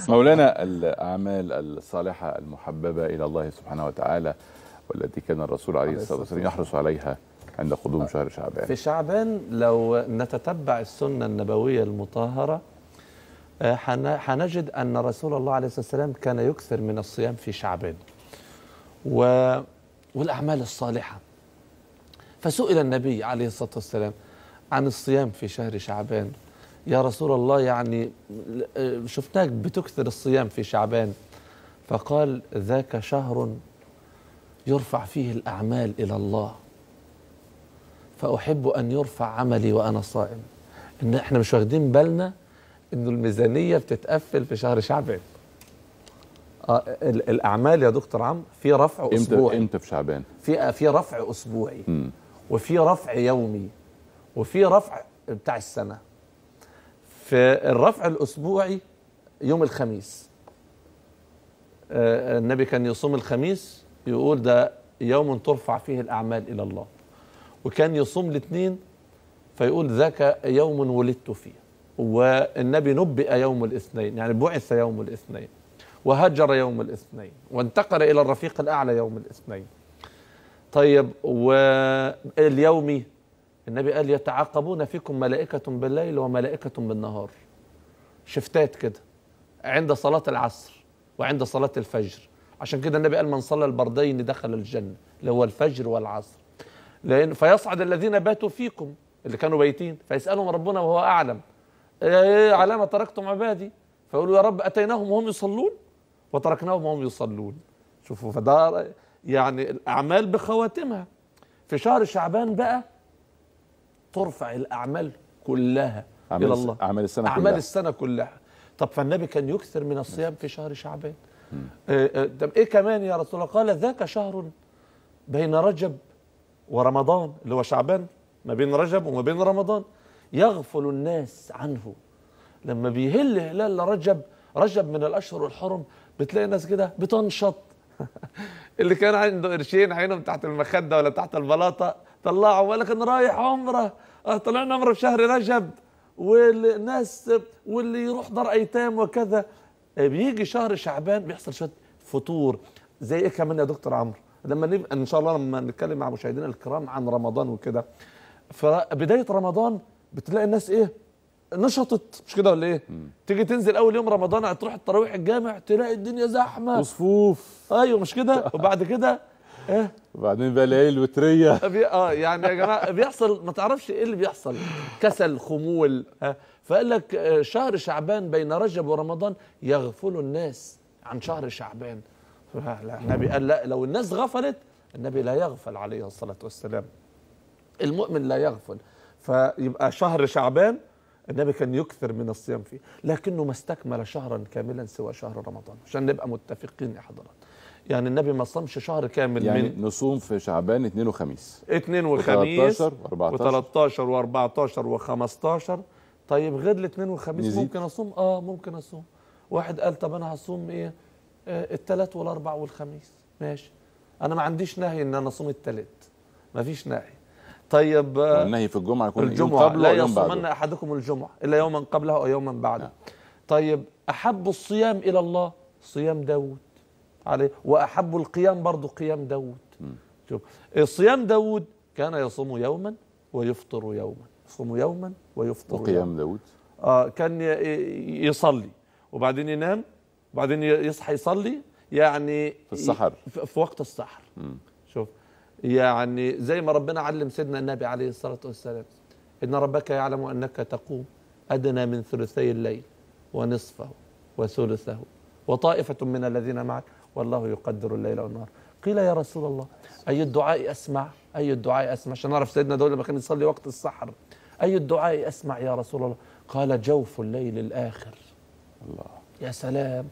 مولانا الأعمال الصالحة المحببة إلى الله سبحانه وتعالى والتي كان الرسول عليه الصلاة والسلام يحرص عليها عند قدوم شهر شعبان في شعبان لو نتتبع السنة النبوية المطهرة آه، حنجد أن رسول الله عليه الصلاة والسلام كان يكثر من الصيام في شعبان و والأعمال الصالحة فسئل النبي عليه الصلاة والسلام عن الصيام في شهر شعبان يا رسول الله يعني شفناك بتكثر الصيام في شعبان فقال ذاك شهر يرفع فيه الأعمال إلى الله فأحب أن يرفع عملي وأنا صائم إن إحنا مش واخدين بالنا إنه الميزانية بتتقفل في شهر شعبان آه الأعمال يا دكتور عم في رفع أسبوعي إمتى في شعبان؟ في في رفع أسبوعي وفي رفع يومي وفي رفع بتاع السنة في الرفع الأسبوعي يوم الخميس آه، النبي كان يصوم الخميس يقول ده يوم ترفع فيه الأعمال إلى الله وكان يصوم الاثنين فيقول ذاك يوم ولدت فيه والنبي نبئ يوم الاثنين يعني بعث يوم الاثنين وهجر يوم الاثنين وانتقل إلى الرفيق الأعلى يوم الاثنين طيب واليومي النبي قال يتعاقبون فيكم ملائكة بالليل وملائكة بالنهار شفتات كده عند صلاة العصر وعند صلاة الفجر عشان كده النبي قال من صلى البردين دخل الجنة اللي هو الفجر والعصر لأن فيصعد الذين باتوا فيكم اللي كانوا بيتين فيسألهم ربنا وهو أعلم إيه, إيه،, إيه، علامة تركتم عبادي فيقولوا يا رب أتيناهم وهم يصلون وتركناهم وهم يصلون شوفوا فده يعني الأعمال بخواتمها في شهر شعبان بقى ترفع الاعمال كلها أعمال الى الله اعمال السنه كلها اعمال السنه كلها طب فالنبي كان يكثر من الصيام في شهر شعبان آه، آه، طب ايه كمان يا رسول الله قال ذاك شهر بين رجب ورمضان اللي هو شعبان ما بين رجب وما بين رمضان يغفل الناس عنه لما بيهل هلال رجب رجب من الاشهر الحرم بتلاقي الناس كده بتنشط اللي كان عنده قرشين عينهم تحت المخده ولا تحت البلاطه طلعوا ولكن رايح عمره آه، طلعنا عمره في شهر رجب والناس واللي يروح دار ايتام وكذا آه، بيجي شهر شعبان بيحصل شويه فطور زي ايه كمان يا دكتور عمرو لما نبقى ان شاء الله لما نتكلم مع مشاهدينا الكرام عن رمضان وكده فبدايه رمضان بتلاقي الناس ايه نشطت مش كده ولا ايه مم. تيجي تنزل اول يوم رمضان هتروح التراويح الجامع تلاقي الدنيا زحمه وصفوف ايوه مش كده وبعد كده ايه وبعدين بقى الايه الوتريه اه يعني يا جماعه بيحصل ما تعرفش ايه اللي بيحصل كسل خمول إيه؟ فقال لك آه، شهر شعبان بين رجب ورمضان يغفل الناس عن شهر شعبان النبي قال لا لو الناس غفلت النبي لا يغفل عليه الصلاه والسلام المؤمن لا يغفل فيبقى شهر شعبان النبي كان يكثر من الصيام فيه لكنه ما استكمل شهرا كاملا سوى شهر رمضان عشان نبقى متفقين يا حضرات يعني النبي ما صامش شهر كامل يعني من نصوم في شعبان اثنين وخميس اثنين وخميس و13 و14 و15 طيب غير الاثنين وخميس نزيد. ممكن اصوم اه ممكن اصوم واحد قال طب انا هصوم ايه آه الثلاث والاربع والخميس ماشي انا ما عنديش نهي ان انا اصوم الثلاث ما فيش نهي طيب آه، النهي في الجمعه يكون الجمعه يوم قبله لا يصومن احدكم الجمعه الا يوما قبله او يوما بعده نعم. طيب احب الصيام الى الله صيام داوود عليه وأحب القيام برضه قيام داود شوف صيام داود كان يصوم يوما ويفطر يوما يصوم يوما ويفطر وقيام يوما. داود آه كان يصلي وبعدين ينام وبعدين يصحى يصلي يعني في السحر في وقت السحر شوف يعني زي ما ربنا علم سيدنا النبي عليه الصلاة والسلام إن ربك يعلم أنك تقوم أدنى من ثلثي الليل ونصفه وثلثه وطائفة من الذين معك والله يقدر الليل والنهار قيل يا رسول الله أي الدعاء أسمع أي الدعاء أسمع عشان نعرف سيدنا دول لما كان يصلي وقت السحر أي الدعاء أسمع يا رسول الله قال جوف الليل الآخر الله يا سلام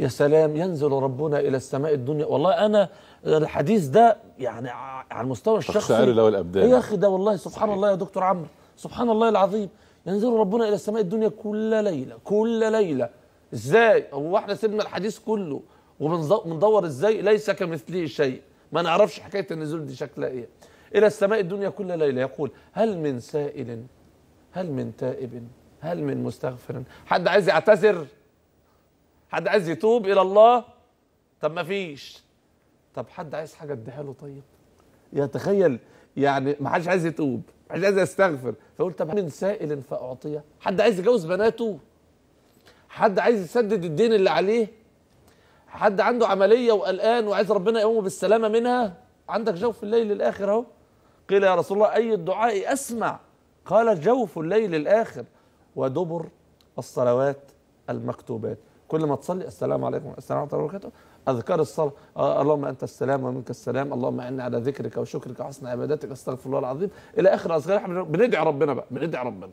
يا سلام ينزل ربنا إلى السماء الدنيا والله أنا الحديث ده يعني على المستوى الشخصي له الأبدان يا أخي ده والله سبحان صحيح. الله يا دكتور عمرو سبحان الله العظيم ينزل ربنا إلى السماء الدنيا كل ليلة كل ليلة إزاي هو احنا سيبنا الحديث كله وبندور ازاي ليس كمثله شيء ما نعرفش حكايه النزول دي شكلها ايه الى السماء الدنيا كل ليله يقول هل من سائل هل من تائب هل من مستغفر حد عايز يعتذر حد عايز يتوب الى الله طب ما فيش طب حد عايز حاجه اديها له طيب يا تخيل يعني ما حدش عايز يتوب ما حدش عايز يستغفر فقلت طب من سائل فاعطيه حد عايز يجوز بناته حد عايز يسدد الدين اللي عليه حد عنده عمليه وقلقان وعايز ربنا يقومه بالسلامه منها عندك جوف الليل الاخر اهو قيل يا رسول الله اي الدعاء اسمع قال جوف الليل الاخر ودبر الصلوات المكتوبات كل ما تصلي السلام عليكم السلام عليكم وبركاته اذكار الصلاه آه، اللهم انت السلام ومنك السلام اللهم انا على ذكرك وشكرك وحسن عبادتك استغفر الله العظيم الى اخر اذكار احنا بندعي ربنا بقى بندعي ربنا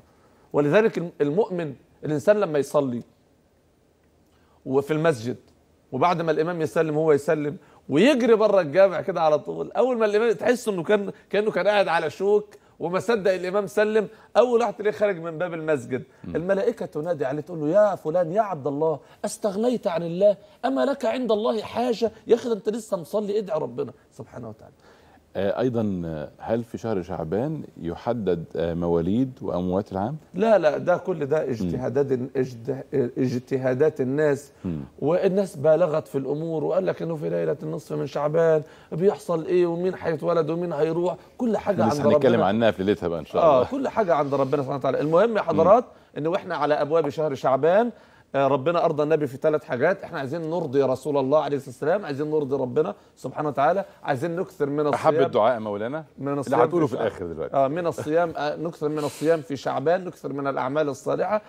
ولذلك المؤمن الانسان لما يصلي وفي المسجد وبعد ما الامام يسلم هو يسلم ويجري بره الجامع كده على طول اول ما الامام تحس انه كان كانه كان قاعد على شوك وما صدق الامام سلم اول واحد تلاقيه خارج من باب المسجد الملائكه تنادي عليه تقول له يا فلان يا عبد الله استغنيت عن الله اما لك عند الله حاجه يا اخي انت لسه مصلي ادعي ربنا سبحانه وتعالى آه، ايضا آه، هل في شهر شعبان يحدد آه، مواليد واموات العام لا لا ده كل ده اجتهادات اجتهادات الناس والناس بالغت في الامور وقال لك انه في ليله النصف من شعبان بيحصل ايه ومين هيتولد ومين هيروح كل حاجه عند ربنا هنتكلم عنها في ليلتها بقى ان شاء الله اه كل حاجه عند ربنا سبحانه وتعالى المهم يا حضرات انه احنا على ابواب شهر شعبان آه، ربنا ارضى النبي في ثلاث حاجات احنا عايزين نرضي رسول الله عليه الصلاه والسلام عايزين نرضي ربنا سبحانه وتعالى عايزين نكثر من الصيام احب الدعاء يا مولانا من الصيام اللي هتقوله في, في الاخر دلوقتي اه من الصيام آه، نكثر من الصيام في شعبان نكثر من الاعمال الصالحه